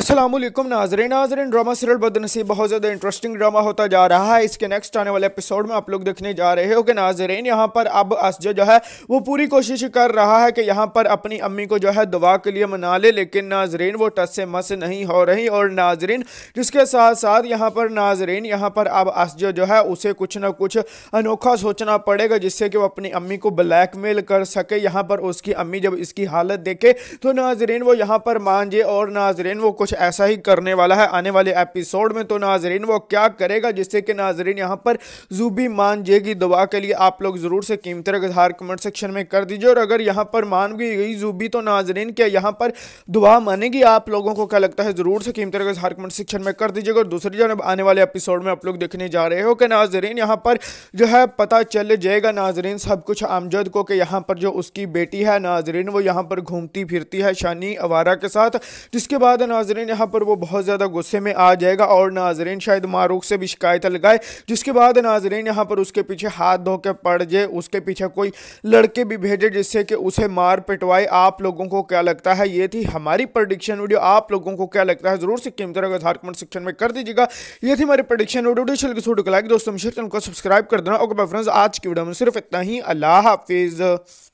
असलम नाजरे नाजरन drama serial Badnaseeb बहुत ज़्यादा इंटरेस्टिंग ड्रामा होता जा रहा है इसके नेक्स्ट आने वाले एपिसोड में आप लोग देखने जा रहे हो कि नाजरेन यहाँ पर अब असज जो है वो पूरी कोशिश कर रहा है कि यहाँ पर अपनी अम्मी को जो है दुआ के लिए मना ले लेकिन नाजरीन वो टस से मस नहीं हो रही और नाजरीन जिसके साथ साथ यहाँ पर नाजरीन यहाँ पर अब असज जो है उसे कुछ ना कुछ अनोखा सोचना पड़ेगा जिससे कि वो अपनी अम्मी को ब्लैकमेल कर सके यहाँ पर उसकी अम्मी जब इसकी हालत देखे तो नाजरीन वो यहाँ पर मान जे और नाजरीन वो कुछ ऐसा ही करने वाला है आने वाले एपिसोड में तो नाजरीन वो क्या करेगा जिससे कि नाजरीन यहाँ पर जूबी मान जाएगी दवा के लिए आप लोग ज़रूर से कीमतर इजहार कमेंट सेक्शन में कर दीजिए और अगर यहाँ पर मान भी गई जूबी तो नाजरीन क्या यहाँ पर दुआ मानेगी आप लोगों को क्या लगता है ज़रूर से कीमतर इजहार कमेंट सेक्शन में कर दीजिएगा और दूसरी जानब आने वाले एपिसोड में आप लोग देखने जा रहे हो कि नाजरीन यहाँ पर जो है पता चल जाएगा नाजरीन सब कुछ आमजद को कि यहाँ पर जो उसकी बेटी है नाजरीन वो यहाँ पर घूमती फिरती है शानी अवारा के साथ जिसके बाद नाजरीन नाजरीन यहाँ पर वो बहुत ज़्यादा गुस्से में आ जाएगा और नाजरीन शायद मारूख से भी शिकायत लगाए जिसके बाद नाजरीन यहाँ पर उसके पीछे हाथ धो के पड़ जाए उसके पीछे कोई लड़के भी भेजे जिससे कि उसे मार पिटवाए आप लोगों को क्या लगता है ये थी हमारी प्रडिक्शन वीडियो आप लोगों को क्या लगता है ज़रूर से कीमत आधार कमेंट सेक्शन में कर दीजिएगा ये थी हमारी प्रडिक्शन वीडियो चल लाइक तो दोस्तों को सब्सक्राइब कर देना ओके फ्रेंड्स आज की वीडियो में सिर्फ इतना ही अल्लाह हाफिज़